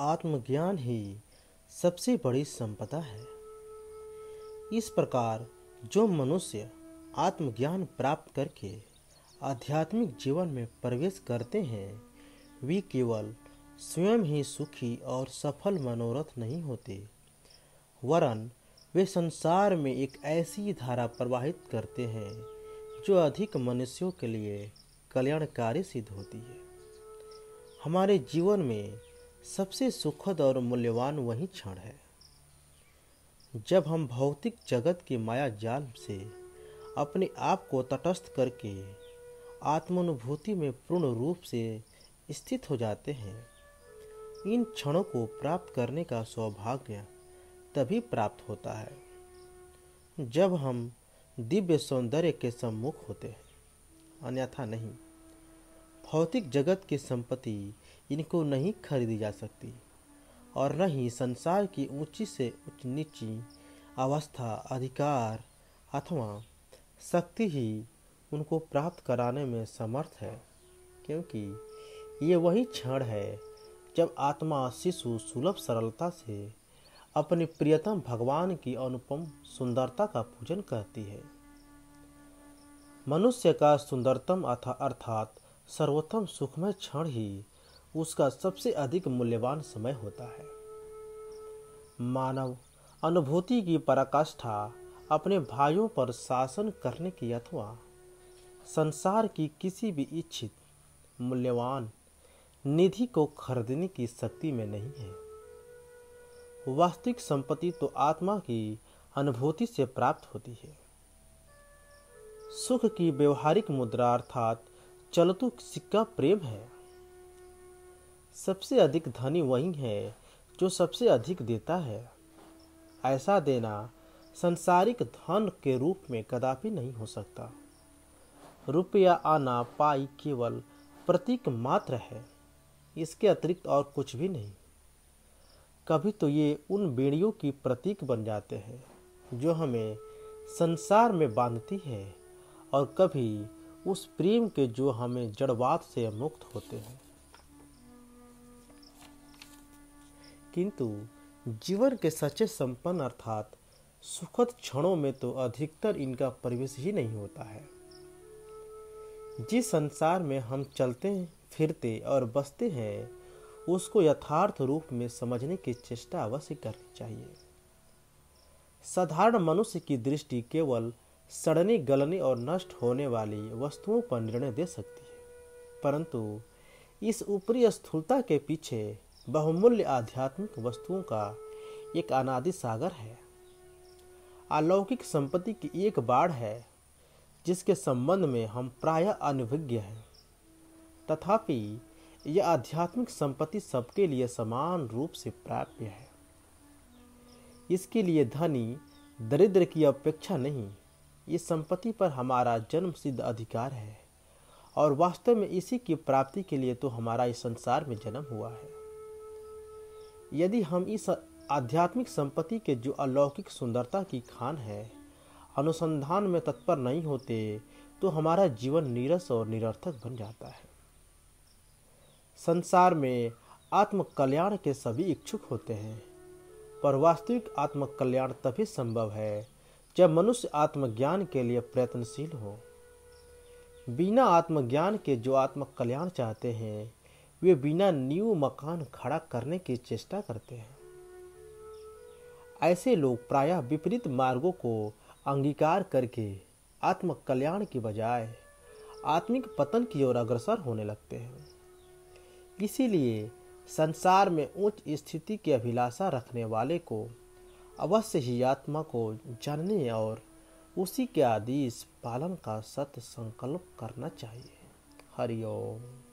आत्मज्ञान ही सबसे बड़ी संपदा है इस प्रकार जो मनुष्य आत्मज्ञान प्राप्त करके आध्यात्मिक जीवन में प्रवेश करते हैं वे केवल स्वयं ही सुखी और सफल मनोरथ नहीं होते वरन वे संसार में एक ऐसी धारा प्रवाहित करते हैं जो अधिक मनुष्यों के लिए कल्याणकारी सिद्ध होती है हमारे जीवन में सबसे सुखद और मूल्यवान वही क्षण है जब हम भौतिक जगत के माया जाल से अपने आप को तटस्थ करके आत्मानुभूति में पूर्ण रूप से स्थित हो जाते हैं इन क्षणों को प्राप्त करने का सौभाग्य तभी प्राप्त होता है जब हम दिव्य सौंदर्य के सम्मुख होते हैं अन्यथा नहीं भौतिक जगत की संपत्ति इनको नहीं खरीदी जा सकती और न ही संसार की ऊंची से उच्च नीची अवस्था अधिकार अथवा शक्ति ही उनको प्राप्त कराने में समर्थ है क्योंकि ये वही क्षण है जब आत्मा शिशु सुलभ सरलता से अपने प्रियतम भगवान की अनुपम सुंदरता का पूजन करती है मनुष्य का सुंदरतम अथा अर्थात सर्वोत्तम सुखमय क्षण ही उसका सबसे अधिक मूल्यवान समय होता है मानव अनुभूति की पराकाष्ठा अपने भाइयों पर शासन करने की अथवा संसार की किसी भी इच्छित मूल्यवान निधि को खरीदने की शक्ति में नहीं है वास्तविक संपत्ति तो आत्मा की अनुभूति से प्राप्त होती है सुख की व्यवहारिक मुद्रा अर्थात चलो तो सिक्का प्रेम है सबसे अधिक धनी वही है जो सबसे अधिक देता है ऐसा देना संसारिक धन के रूप में कदापि नहीं हो सकता रुपया आना पाई केवल प्रतीक मात्र है इसके अतिरिक्त और कुछ भी नहीं कभी तो ये उन बेड़ियों की प्रतीक बन जाते हैं जो हमें संसार में बांधती है और कभी उस प्रेम के जो हमें जड़वाद से मुक्त होते हैं किंतु जीवन के सच्चे संपन्न अर्थात सुखद क्षणों में तो अधिकतर इनका प्रवेश ही नहीं होता है जिस संसार में हम चलते फिरते और बसते हैं उसको यथार्थ रूप में समझने की चेष्टा अवश्य करनी चाहिए साधारण मनुष्य की दृष्टि केवल सड़ने गलने और नष्ट होने वाली वस्तुओं पर निर्णय दे सकती है परंतु इस ऊपरी स्थूलता के पीछे बहुमूल्य आध्यात्मिक वस्तुओं का एक अनादि सागर है अलौकिक संपत्ति की एक बाढ़ है जिसके संबंध में हम प्रायः अनभिज्ञ हैं तथापि यह आध्यात्मिक संपत्ति सबके लिए समान रूप से प्राप्य है इसके लिए धनी दरिद्र की अपेक्षा नहीं ये संपत्ति पर हमारा जन्म सिद्ध अधिकार है और वास्तव में इसी की प्राप्ति के लिए तो हमारा इस संसार में जन्म हुआ है यदि हम इस आध्यात्मिक संपत्ति के जो अलौकिक सुंदरता की खान है अनुसंधान में तत्पर नहीं होते तो हमारा जीवन नीरस और निरर्थक बन जाता है संसार में आत्मकल्याण के सभी इच्छुक होते हैं पर वास्तविक आत्मकल्याण तभी संभव है जब मनुष्य आत्मज्ञान के लिए प्रयत्नशील हो बिना आत्मज्ञान के जो आत्म कल्याण चाहते हैं वे बिना न्यू मकान खड़ा करने की चेष्टा करते हैं ऐसे लोग प्रायः विपरीत मार्गों को अंगीकार करके आत्म कल्याण की बजाय आत्मिक पतन की ओर अग्रसर होने लगते हैं इसीलिए संसार में उच्च स्थिति की अभिलाषा रखने वाले को अवश्य ही आत्मा को जानने और उसी के आदेश पालन का सत्य संकल्प करना चाहिए हरिओम